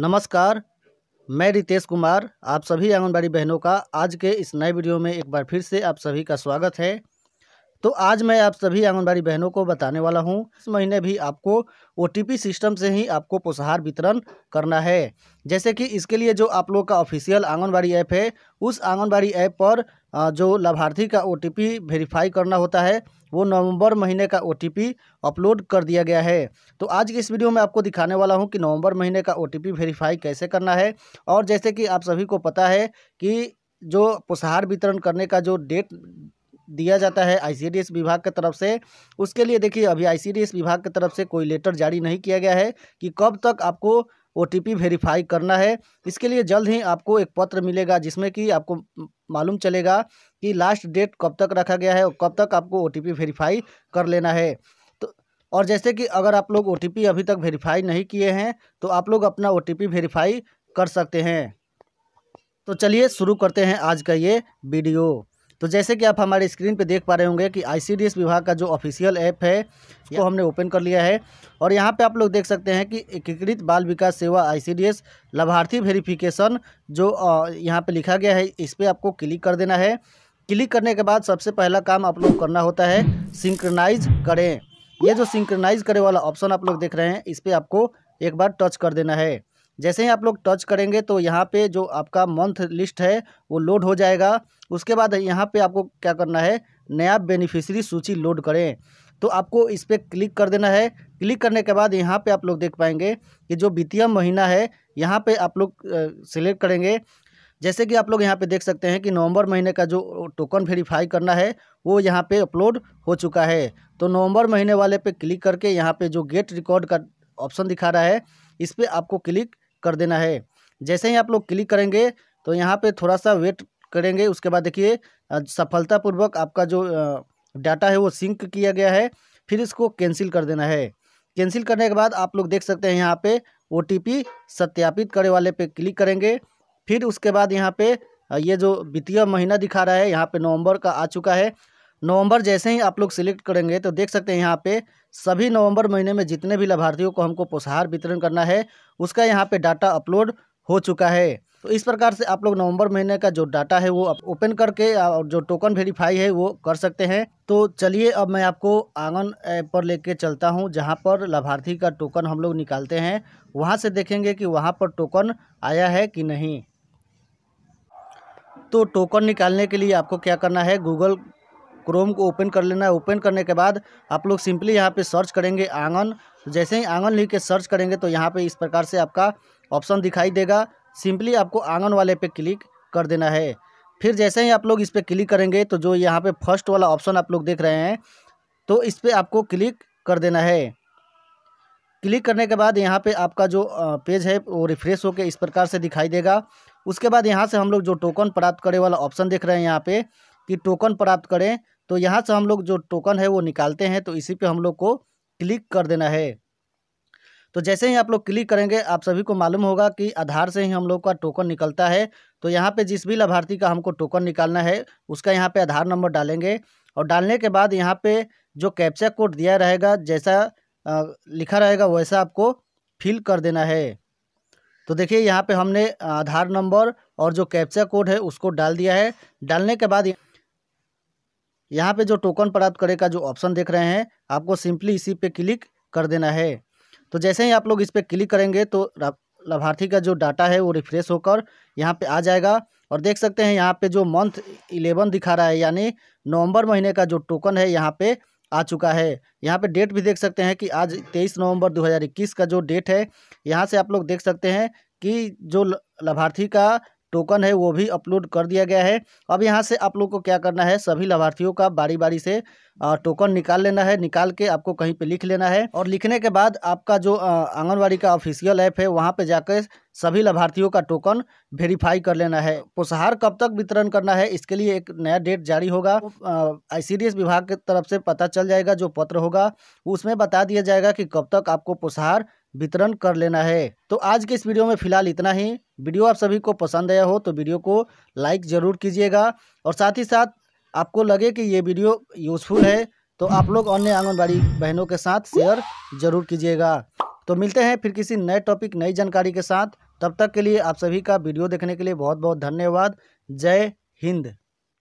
नमस्कार मैं रितेश कुमार आप सभी आंगनबाड़ी बहनों का आज के इस नए वीडियो में एक बार फिर से आप सभी का स्वागत है तो आज मैं आप सभी आंगनबाड़ी बहनों को बताने वाला हूं इस महीने भी आपको ओ सिस्टम से ही आपको पोषाहार वितरण करना है जैसे कि इसके लिए जो आप लोग का ऑफिशियल आंगनबाड़ी ऐप है उस आंगनबाड़ी ऐप पर जो लाभार्थी का ओ वेरीफाई करना होता है वो नवंबर महीने का ओ अपलोड कर दिया गया है तो आज की इस वीडियो में आपको दिखाने वाला हूँ कि नवंबर महीने का ओ वेरीफाई कैसे करना है और जैसे कि आप सभी को पता है कि जो पुषहार वितरण करने का जो डेट दिया जाता है आईसीडीएस विभाग की तरफ से उसके लिए देखिए अभी आईसीडीएस विभाग की तरफ से कोई लेटर जारी नहीं किया गया है कि कब तक आपको ओ वेरीफाई करना है इसके लिए जल्द ही आपको एक पत्र मिलेगा जिसमें कि आपको मालूम चलेगा कि लास्ट डेट कब तक रखा गया है और कब तक आपको ओ वेरीफाई कर लेना है तो और जैसे कि अगर आप लोग ओ अभी तक वेरीफाई नहीं किए हैं तो आप लोग अपना ओ वेरीफाई कर सकते हैं तो चलिए शुरू करते हैं आज का ये वीडियो तो जैसे कि आप हमारे स्क्रीन पे देख पा रहे होंगे कि आई विभाग का जो ऑफिशियल ऐप है उसको हमने ओपन कर लिया है और यहाँ पे आप लोग देख सकते हैं कि एकीकृत बाल विकास सेवा आईसीडीएस लाभार्थी वेरिफिकेशन जो यहाँ पे लिखा गया है इस पर आपको क्लिक कर देना है क्लिक करने के बाद सबसे पहला काम आप लोग करना होता है सिंक्रनाइज करें ये जो सिंक्रनाइज करे वाला ऑप्शन आप लोग देख रहे हैं इस पर आपको एक बार टच कर देना है जैसे ही आप लोग टच करेंगे तो यहाँ पे जो आपका मंथ लिस्ट है वो लोड हो जाएगा उसके बाद यहाँ पे आपको क्या करना है नया बेनिफिशरी सूची लोड करें तो आपको इस पर क्लिक कर देना है क्लिक करने के बाद यहाँ पे आप लोग देख पाएंगे कि जो वित्तीय महीना है यहाँ पे आप लोग सिलेक्ट करेंगे जैसे कि आप लोग यहाँ पे देख सकते हैं कि नवंबर महीने का जो टोकन वेरीफाई करना है वो यहाँ पे अपलोड हो चुका है तो नवंबर महीने वाले पे क्लिक करके यहाँ पे जो गेट रिकॉर्ड का ऑप्शन दिखा रहा है इस पर आपको क्लिक कर देना है जैसे ही आप लोग क्लिक करेंगे तो यहाँ पे थोड़ा सा वेट करेंगे उसके बाद देखिए सफलतापूर्वक आपका जो डाटा है वो सिंक किया गया है फिर इसको कैंसिल कर देना है कैंसिल करने के बाद आप लोग देख सकते हैं यहाँ पे ओ सत्यापित करे वाले पे क्लिक करेंगे फिर उसके बाद यहाँ पे ये जो वित्तीय महीना दिखा रहा है यहाँ पे नवंबर का आ चुका है नवंबर जैसे ही आप लोग सिलेक्ट करेंगे तो देख सकते हैं यहाँ पे सभी नवंबर महीने में जितने भी लाभार्थियों को हमको पोषाहार वितरण करना है उसका यहाँ पे डाटा अपलोड हो चुका है तो इस प्रकार से आप लोग नवंबर महीने का जो डाटा है वो ओपन करके और जो टोकन वेरीफाई है वो कर सकते हैं तो चलिए अब मैं आपको आंगन ऐप पर लेके चलता हूँ जहाँ पर लाभार्थी का टोकन हम लोग निकालते हैं वहाँ से देखेंगे कि वहाँ पर टोकन आया है कि नहीं तो टोकन निकालने के लिए आपको क्या करना है गूगल क्रोम को ओपन कर लेना है ओपन करने के बाद आप लोग सिंपली यहाँ पे सर्च करेंगे आंगन जैसे ही आंगन लिख के सर्च करेंगे तो यहाँ पे इस प्रकार से आपका ऑप्शन दिखाई देगा सिंपली आपको आंगन वाले पे क्लिक कर देना है फिर जैसे ही आप लोग इस पर क्लिक करेंगे तो जो यहाँ पर फर्स्ट वाला ऑप्शन आप लोग देख रहे हैं तो इस पर आपको क्लिक कर देना है क्लिक करने के बाद यहाँ पे आपका जो पेज है वो रिफ्रेश होकर इस प्रकार से दिखाई देगा उसके बाद यहाँ से हम लोग जो टोकन प्राप्त करें वाला ऑप्शन देख रहे हैं यहाँ पे कि टोकन प्राप्त करें तो यहाँ से हम लोग जो टोकन है वो निकालते हैं तो इसी पे हम लोग को क्लिक कर देना है तो जैसे ही आप लोग क्लिक करेंगे आप सभी को मालूम होगा कि आधार से ही हम लोग का टोकन निकलता है तो यहाँ पे जिस भी लाभार्थी का हमको टोकन निकालना है उसका यहाँ पे आधार नंबर डालेंगे और डालने के बाद यहाँ पे जो कैप्चा कोड दिया रहेगा जैसा आ, लिखा रहेगा वैसा आपको फिल कर देना है तो देखिए यहाँ पर हमने आधार नंबर और जो कैप्चा कोड है उसको डाल दिया है डालने के बाद यहाँ पे जो टोकन प्राप्त करे का जो ऑप्शन देख रहे हैं आपको सिंपली इसी पे क्लिक कर देना है तो जैसे ही आप लोग इस पर क्लिक करेंगे तो लाभार्थी का जो डाटा है वो रिफ्रेश होकर यहाँ पे आ जाएगा और देख सकते हैं यहाँ पे जो मंथ इलेवन दिखा रहा है यानी नवंबर महीने का जो टोकन है यहाँ पे आ चुका है यहाँ पे डेट भी देख सकते हैं कि आज तेईस नवंबर दो का जो डेट है यहाँ से आप लोग देख सकते हैं कि जो लाभार्थी का टोकन है वो भी अपलोड कर दिया गया है अब यहाँ से आप लोग को क्या करना है सभी लाभार्थियों का बारी बारी से टोकन निकाल लेना है निकाल के आपको कहीं पे लिख लेना है और लिखने के बाद आपका जो आंगनबाड़ी का ऑफिशियल ऐप है वहाँ पे जाकर सभी लाभार्थियों का टोकन वेरीफाई कर लेना है पोषाहार कब तक वितरण करना है इसके लिए एक नया डेट जारी होगा आईसीडीएस विभाग की तरफ से पता चल जाएगा जो पत्र होगा उसमें बता दिया जाएगा कि कब तक आपको पोषाहार वितरण कर लेना है तो आज के इस वीडियो में फिलहाल इतना ही वीडियो आप सभी को पसंद आया हो तो वीडियो को लाइक ज़रूर कीजिएगा और साथ ही साथ आपको लगे कि ये वीडियो यूज़फुल है तो आप लोग अन्य आंगनबाड़ी बहनों के साथ शेयर ज़रूर कीजिएगा तो मिलते हैं फिर किसी नए टॉपिक नई जानकारी के साथ तब तक के लिए आप सभी का वीडियो देखने के लिए बहुत बहुत धन्यवाद जय हिंद